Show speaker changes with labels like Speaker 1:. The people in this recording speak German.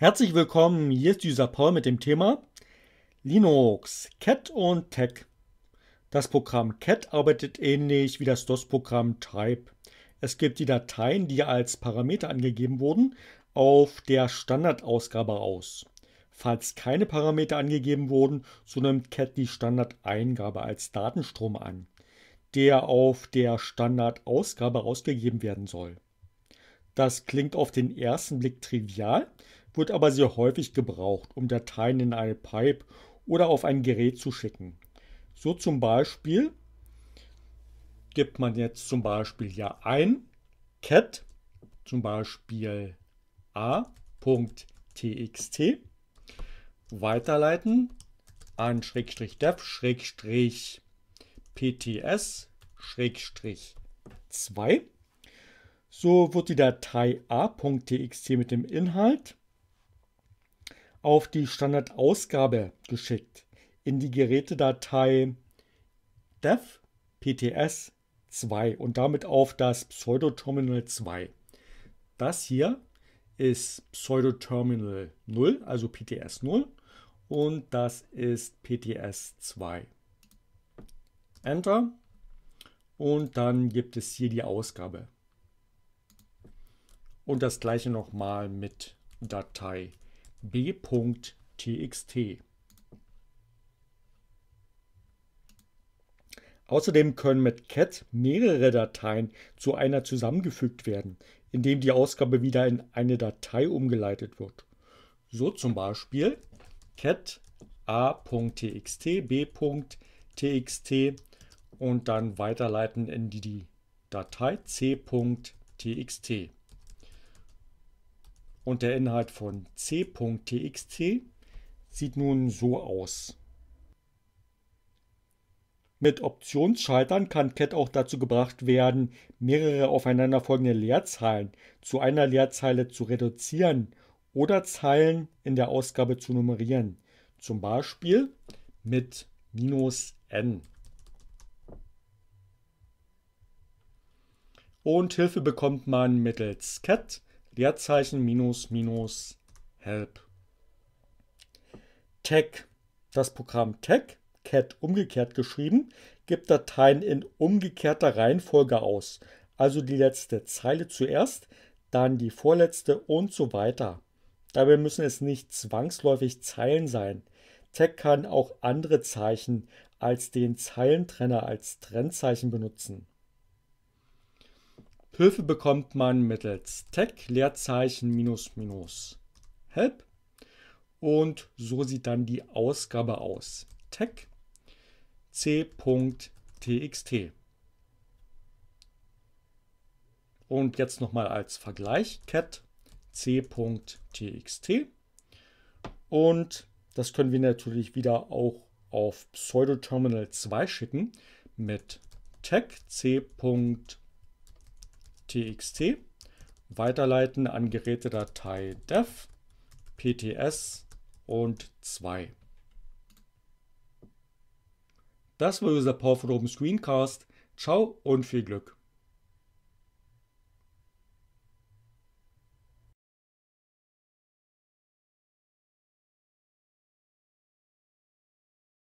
Speaker 1: Herzlich willkommen, hier ist dieser Paul mit dem Thema Linux, CAT und Tech. Das Programm CAT arbeitet ähnlich wie das DOS-Programm Type. Es gibt die Dateien, die als Parameter angegeben wurden, auf der Standardausgabe aus. Falls keine Parameter angegeben wurden, so nimmt CAT die Standardeingabe als Datenstrom an, der auf der Standardausgabe ausgegeben werden soll. Das klingt auf den ersten Blick trivial, wird aber sehr häufig gebraucht, um Dateien in eine Pipe oder auf ein Gerät zu schicken. So zum Beispiel gibt man jetzt zum Beispiel ja ein cat zum Beispiel a.txt weiterleiten an Schrägstrich dev Schrägstrich pts Schrägstrich 2. So wird die Datei a.txt mit dem Inhalt auf die Standardausgabe geschickt in die Gerätedatei dev pts 2 und damit auf das Pseudo-Terminal 2. Das hier ist Pseudo-Terminal 0, also PTS 0 und das ist PTS 2. Enter und dann gibt es hier die Ausgabe. Und das gleiche nochmal mit Datei b.txt. Außerdem können mit cat mehrere Dateien zu einer zusammengefügt werden, indem die Ausgabe wieder in eine Datei umgeleitet wird. So zum Beispiel cat a.txt, b.txt und dann weiterleiten in die Datei c.txt. Und der Inhalt von c.txt sieht nun so aus. Mit Optionsschaltern kann Cat auch dazu gebracht werden, mehrere aufeinanderfolgende Leerzeilen zu einer Leerzeile zu reduzieren oder Zeilen in der Ausgabe zu nummerieren. Zum Beispiel mit minus n. Und Hilfe bekommt man mittels Cat Leerzeichen, Minus, Minus, Help. Tag. Das Programm Tag, cat umgekehrt geschrieben, gibt Dateien in umgekehrter Reihenfolge aus. Also die letzte Zeile zuerst, dann die vorletzte und so weiter. Dabei müssen es nicht zwangsläufig Zeilen sein. Tag kann auch andere Zeichen als den Zeilentrenner als Trennzeichen benutzen. Hilfe bekommt man mittels Tag, Leerzeichen, minus, minus, Help. Und so sieht dann die Ausgabe aus. Tag c.txt. Und jetzt nochmal als Vergleich cat c.txt. Und das können wir natürlich wieder auch auf Pseudo Terminal 2 schicken mit tag c.txt txt, weiterleiten an Gerätedatei dev, pts und 2. Das war unser Power Powerful Open Screencast. Ciao und viel Glück.